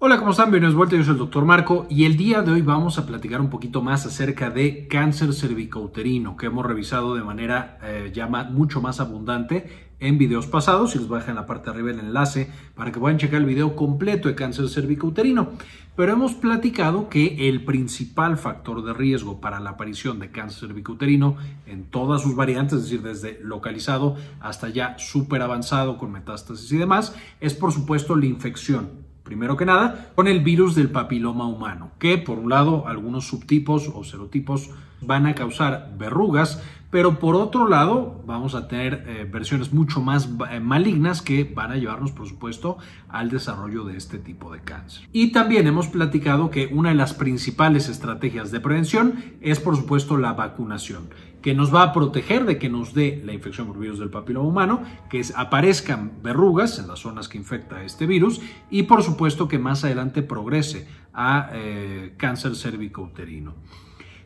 Hola, ¿cómo están? Bienvenidos de vuelta, yo soy el doctor Marco y el día de hoy vamos a platicar un poquito más acerca de cáncer cervicouterino que hemos revisado de manera eh, ya mucho más abundante en videos pasados. Si les dejar en la parte de arriba el enlace para que puedan checar el video completo de cáncer cervicouterino. Pero hemos platicado que el principal factor de riesgo para la aparición de cáncer cervicouterino en todas sus variantes, es decir, desde localizado hasta ya súper avanzado con metástasis y demás, es por supuesto la infección primero que nada, con el virus del papiloma humano, que por un lado algunos subtipos o serotipos van a causar verrugas, pero por otro lado vamos a tener eh, versiones mucho más eh, malignas que van a llevarnos, por supuesto, al desarrollo de este tipo de cáncer. Y también hemos platicado que una de las principales estrategias de prevención es, por supuesto, la vacunación que nos va a proteger de que nos dé la infección por virus del papiloma humano, que aparezcan verrugas en las zonas que infecta este virus y por supuesto que más adelante progrese a eh, cáncer cervicouterino.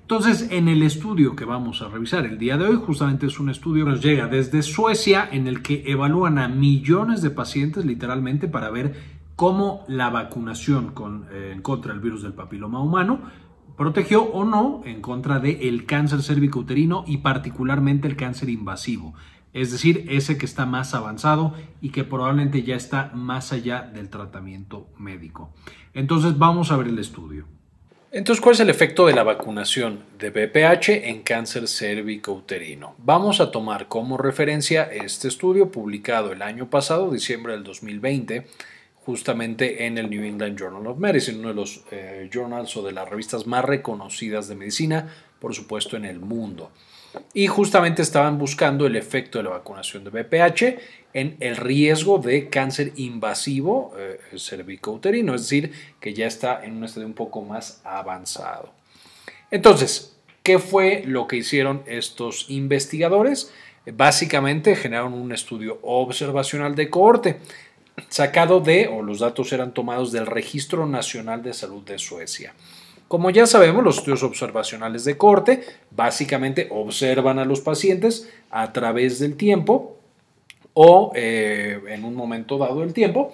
Entonces, en el estudio que vamos a revisar el día de hoy, justamente es un estudio que nos llega desde Suecia en el que evalúan a millones de pacientes literalmente para ver cómo la vacunación con, eh, contra el virus del papiloma humano protegió o no en contra del el cáncer cervicouterino y particularmente el cáncer invasivo, es decir, ese que está más avanzado y que probablemente ya está más allá del tratamiento médico. Entonces vamos a ver el estudio. Entonces, ¿cuál es el efecto de la vacunación de BPH en cáncer cervicouterino? Vamos a tomar como referencia este estudio publicado el año pasado, diciembre del 2020, justamente en el New England Journal of Medicine, uno de los eh, journals o de las revistas más reconocidas de medicina, por supuesto, en el mundo. Y justamente estaban buscando el efecto de la vacunación de BPH en el riesgo de cáncer invasivo eh, cervicouterino, es decir, que ya está en un estudio un poco más avanzado. Entonces, ¿qué fue lo que hicieron estos investigadores? Básicamente generaron un estudio observacional de cohorte sacado de, o los datos eran tomados del Registro Nacional de Salud de Suecia. Como ya sabemos, los estudios observacionales de corte básicamente observan a los pacientes a través del tiempo o eh, en un momento dado del tiempo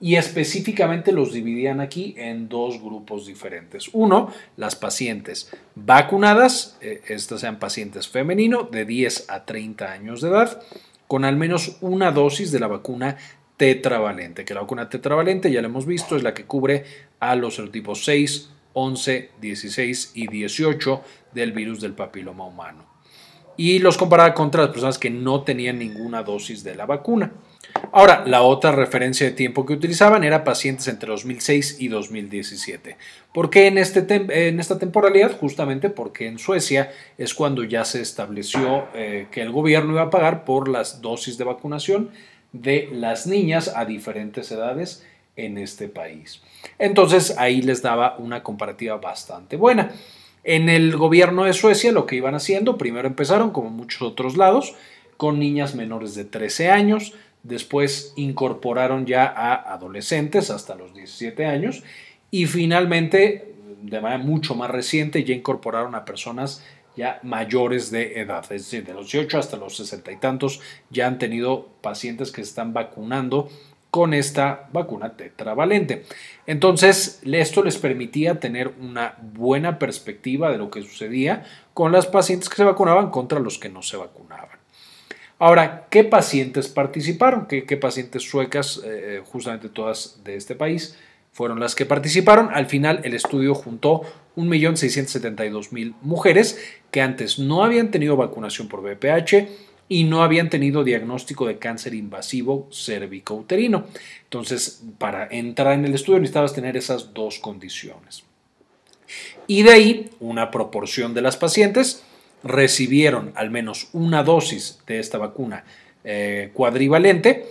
y específicamente los dividían aquí en dos grupos diferentes. Uno, las pacientes vacunadas, eh, estas sean pacientes femenino de 10 a 30 años de edad, con al menos una dosis de la vacuna tetravalente, que la vacuna tetravalente ya la hemos visto, es la que cubre a los serotipos 6, 11, 16 y 18 del virus del papiloma humano. Y los comparaba contra las personas que no tenían ninguna dosis de la vacuna. Ahora, la otra referencia de tiempo que utilizaban era pacientes entre 2006 y 2017. ¿Por qué en, este en esta temporalidad? Justamente porque en Suecia es cuando ya se estableció eh, que el gobierno iba a pagar por las dosis de vacunación de las niñas a diferentes edades en este país. Entonces ahí les daba una comparativa bastante buena. En el gobierno de Suecia lo que iban haciendo, primero empezaron como muchos otros lados, con niñas menores de 13 años, después incorporaron ya a adolescentes hasta los 17 años y finalmente, de manera mucho más reciente, ya incorporaron a personas ya mayores de edad, es decir, de los 18 hasta los 60 y tantos ya han tenido pacientes que se están vacunando con esta vacuna tetravalente. Entonces, esto les permitía tener una buena perspectiva de lo que sucedía con las pacientes que se vacunaban contra los que no se vacunaban. Ahora, ¿qué pacientes participaron? ¿Qué, pacientes suecas, eh, eh, justamente todas de este país, fueron las que participaron. Al final el estudio juntó 1.672.000 mujeres que antes no habían tenido vacunación por VPH y no habían tenido diagnóstico de cáncer invasivo cervicouterino Entonces, para entrar en el estudio necesitabas tener esas dos condiciones. Y de ahí, una proporción de las pacientes recibieron al menos una dosis de esta vacuna eh, cuadrivalente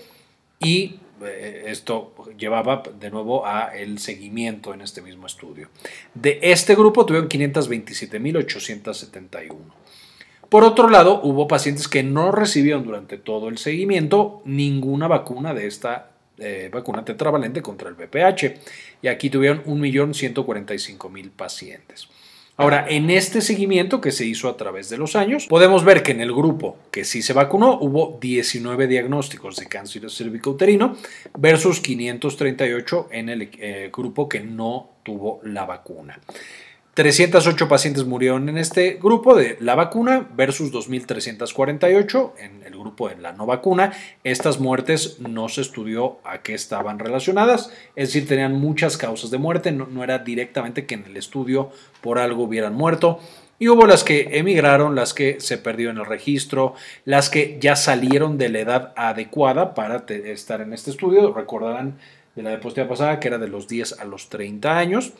y eh, esto llevaba de nuevo a el seguimiento en este mismo estudio. De este grupo tuvieron 527.871. Por otro lado, hubo pacientes que no recibieron durante todo el seguimiento ninguna vacuna de esta eh, vacuna tetravalente contra el VPH y aquí tuvieron 1.145.000 pacientes. Ahora, en este seguimiento que se hizo a través de los años, podemos ver que en el grupo que sí se vacunó hubo 19 diagnósticos de cáncer cervicouterino versus 538 en el eh, grupo que no tuvo la vacuna. 308 pacientes murieron en este grupo de la vacuna versus 2.348 en el grupo de la no vacuna. Estas muertes no se estudió a qué estaban relacionadas, es decir, tenían muchas causas de muerte, no, era directamente que en el estudio por algo hubieran muerto. Y hubo las que emigraron, las que se perdió en el registro, las que ya salieron de la edad adecuada para estar en este estudio. Recordarán de la diapositiva pasada que era de los 10 a los 30 años.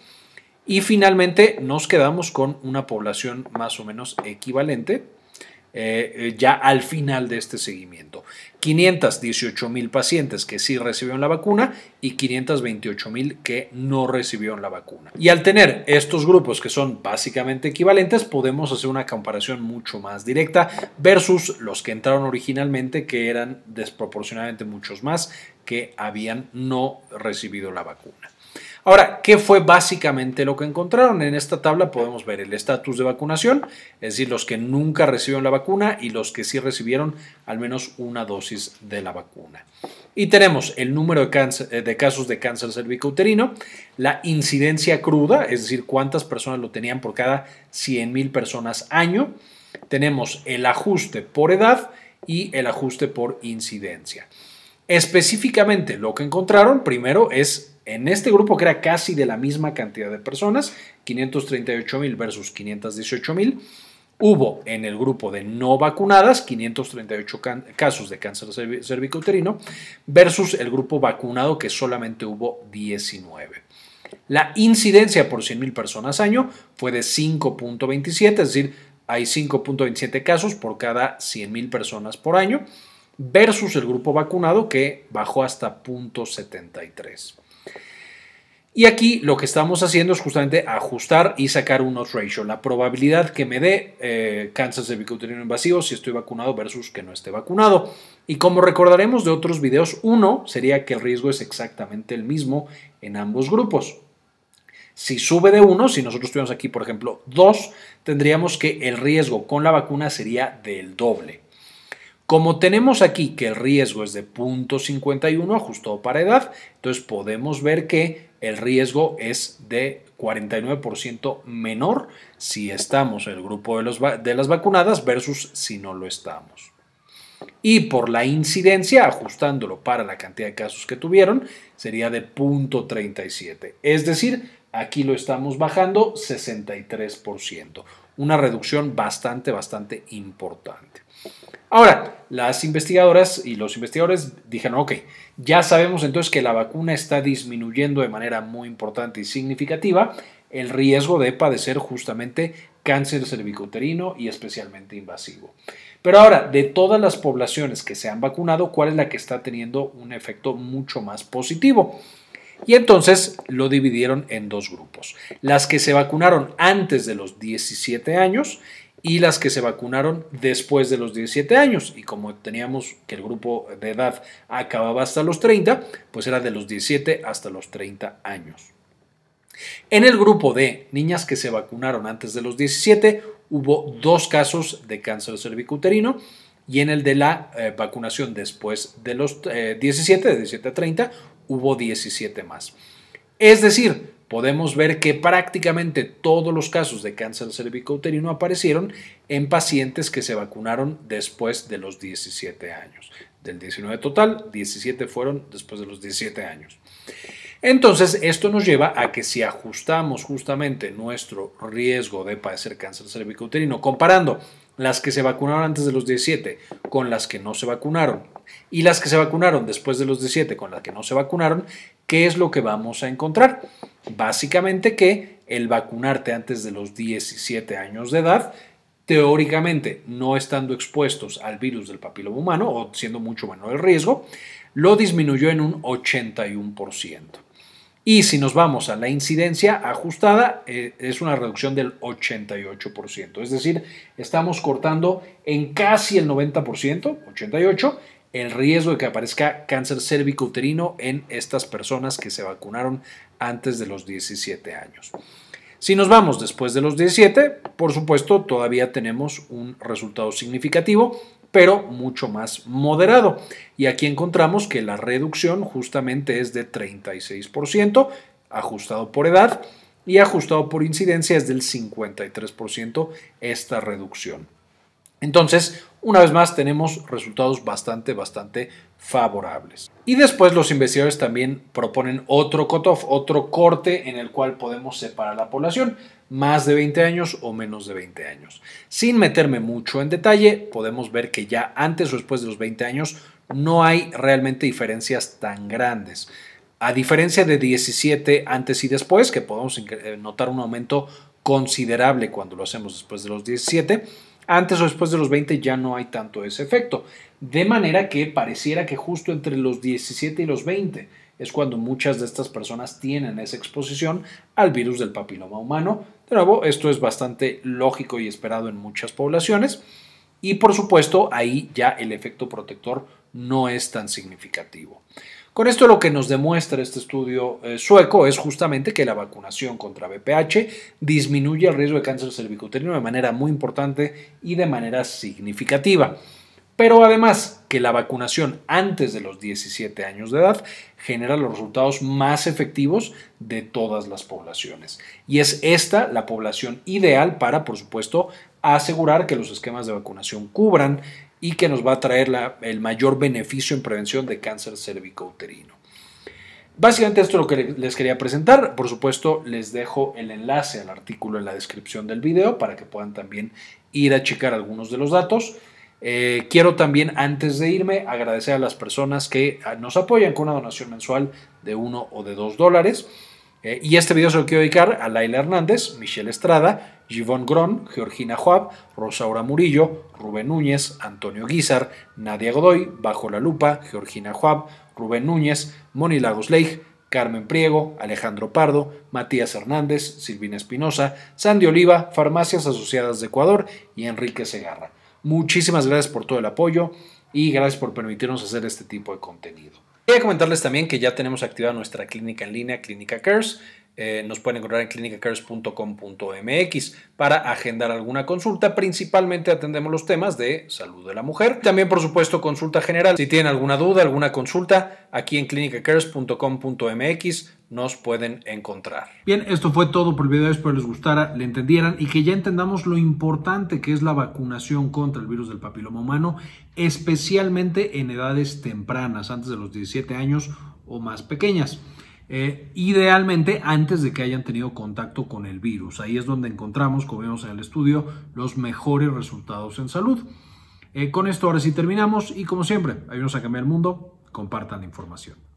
Y finalmente nos quedamos con una población más o menos equivalente eh, ya al final de este seguimiento. 518 mil pacientes que sí recibieron la vacuna y 528 mil que no recibieron la vacuna. Y al tener estos grupos que son básicamente equivalentes, podemos hacer una comparación mucho más directa versus los que entraron originalmente, que eran desproporcionadamente muchos más que habían no recibido la vacuna. Ahora, ¿qué fue básicamente lo que encontraron? En esta tabla podemos ver el estatus de vacunación, es decir, los que nunca recibieron la vacuna y los que sí recibieron al menos una dosis de la vacuna. Y tenemos el número de, eh, casos de cáncer cervicouterino, la incidencia cruda, es decir, cuántas personas lo tenían por cada 100.000 personas año. Tenemos el ajuste por edad y el ajuste por incidencia. Específicamente lo que encontraron primero es en este grupo, que era casi de la misma cantidad de personas, 538 mil versus 518 mil, hubo en el grupo de no vacunadas 538 casos de cáncer cervicouterino versus el grupo vacunado que solamente hubo 19. La incidencia por 100.000 personas año fue de 5.27, es decir, hay 5.27 casos por cada 100.000 personas por año versus el grupo vacunado que bajó hasta 0.73. Y aquí lo que estamos haciendo es justamente ajustar y sacar un odds ratio, la probabilidad que me dé cáncer de bicuterino invasivo si estoy vacunado versus que no esté vacunado. Y como recordaremos de otros videos, uno sería que el riesgo es exactamente el mismo en ambos grupos. Si sube de uno, si nosotros tuviéramos aquí, por ejemplo, 2, tendríamos que el riesgo con la vacuna sería del doble. Como tenemos aquí que el riesgo es de 0.51 ajustado para edad, entonces podemos ver que el riesgo es de 49% menor si estamos en el grupo de, de las vacunadas versus si no lo estamos. Y por la incidencia, ajustándolo para la cantidad de casos que tuvieron, sería de 0.37. Es decir, aquí lo estamos bajando 63% una reducción bastante, bastante importante. Ahora, las investigadoras y los investigadores dijeron, ok, ya sabemos entonces que la vacuna está disminuyendo de manera muy importante y significativa el riesgo de padecer justamente cáncer cervicuterino y especialmente invasivo. Pero ahora, de todas las poblaciones que se han vacunado, ¿cuál es la que está teniendo un efecto mucho más positivo? Y entonces lo dividieron en dos grupos, las que se vacunaron antes de los 17 años y las que se vacunaron después de los 17 años. Y como teníamos que el grupo de edad acababa hasta los 30, pues era de los 17 hasta los 30 años. En el grupo de niñas que se vacunaron antes de los 17 hubo dos casos de cáncer cervicuterino y en el de la eh, vacunación después de los 17, eh, de 17 a 30, hubo 17 más. Es decir, podemos ver que prácticamente todos los casos de cáncer cervicouterino aparecieron en pacientes que se vacunaron después de los 17 años. Del 19 total, 17 fueron después de los 17 años. Entonces, esto nos lleva a que si ajustamos justamente nuestro riesgo de padecer cáncer cervicouterino comparando las que se vacunaron antes de los 17 con las que no se vacunaron y las que se vacunaron después de los 17 con las que no se vacunaron, ¿qué es lo que vamos a encontrar? Básicamente que el vacunarte antes de los 17 años de edad teóricamente no estando expuestos al virus del papiloma humano o siendo mucho menor el riesgo, lo disminuyó en un 81%. Y si nos vamos a la incidencia ajustada, eh, es una reducción del 88%. Es decir, estamos cortando en casi el 90%, 88%, el riesgo de que aparezca cáncer uterino en estas personas que se vacunaron antes de los 17 años. Si nos vamos después de los 17, por supuesto, todavía tenemos un resultado significativo, pero mucho más moderado. Y aquí encontramos que la reducción justamente es de 36%, ajustado por edad, y ajustado por incidencia es del 53% esta reducción. Entonces, una vez más, tenemos resultados bastante, bastante favorables. Y después los investigadores también proponen otro cutoff, otro corte en el cual podemos separar la población, más de 20 años o menos de 20 años. Sin meterme mucho en detalle, podemos ver que ya antes o después de los 20 años no hay realmente diferencias tan grandes. A diferencia de 17 antes y después, que podemos eh, notar un aumento considerable cuando lo hacemos después de los 17, antes o después de los 20 ya no hay tanto ese efecto. De manera que pareciera que justo entre los 17 y los 20 es cuando muchas de estas personas tienen esa exposición al virus del papiloma humano. De nuevo, esto es bastante lógico y esperado en muchas poblaciones. Y por supuesto, ahí ya el efecto protector no es tan significativo. Con esto lo que nos demuestra este estudio eh, sueco es justamente que la vacunación contra BPH disminuye el riesgo de cáncer cervicuterino de manera muy importante y de manera significativa. Pero además que la vacunación antes de los 17 años de edad genera los resultados más efectivos de todas las poblaciones. Y es esta la población ideal para, por supuesto, asegurar que los esquemas de vacunación cubran y que nos va a traer el mayor beneficio en prevención de cáncer cervicouterino. Básicamente esto es lo que les quería presentar. Por supuesto, les dejo el enlace al artículo en la descripción del video para que puedan también ir a checar algunos de los datos. Eh, quiero también, antes de irme, agradecer a las personas que ah, nos apoyan con una donación mensual de 1 o de 2 dólares y este video se lo quiero dedicar a Laila Hernández, Michelle Estrada, Givon Gron, Georgina Juab, Rosaura Murillo, Rubén Núñez, Antonio Guizar, Nadia Godoy, Bajo la Lupa, Georgina Juab, Rubén Núñez, Moni Lagos Leigh, Carmen Priego, Alejandro Pardo, Matías Hernández, Silvina Espinosa, Sandy Oliva, Farmacias Asociadas de Ecuador y Enrique Segarra. Muchísimas gracias por todo el apoyo y gracias por permitirnos hacer este tipo de contenido. Quería comentarles también que ya tenemos activada nuestra clínica en línea, Clínica Cares, eh, nos pueden encontrar en clinicacares.com.mx para agendar alguna consulta. Principalmente atendemos los temas de salud de la mujer. También, por supuesto, consulta general. Si tienen alguna duda, alguna consulta, aquí en clinicacares.com.mx nos pueden encontrar. Bien, esto fue todo por el video. Espero les gustara, le entendieran y que ya entendamos lo importante que es la vacunación contra el virus del papiloma humano, especialmente en edades tempranas, antes de los 17 años o más pequeñas. Eh, idealmente antes de que hayan tenido contacto con el virus. Ahí es donde encontramos, como vemos en el estudio, los mejores resultados en salud. Eh, con esto ahora sí terminamos y como siempre, ayúdenos a cambiar el mundo, compartan la información.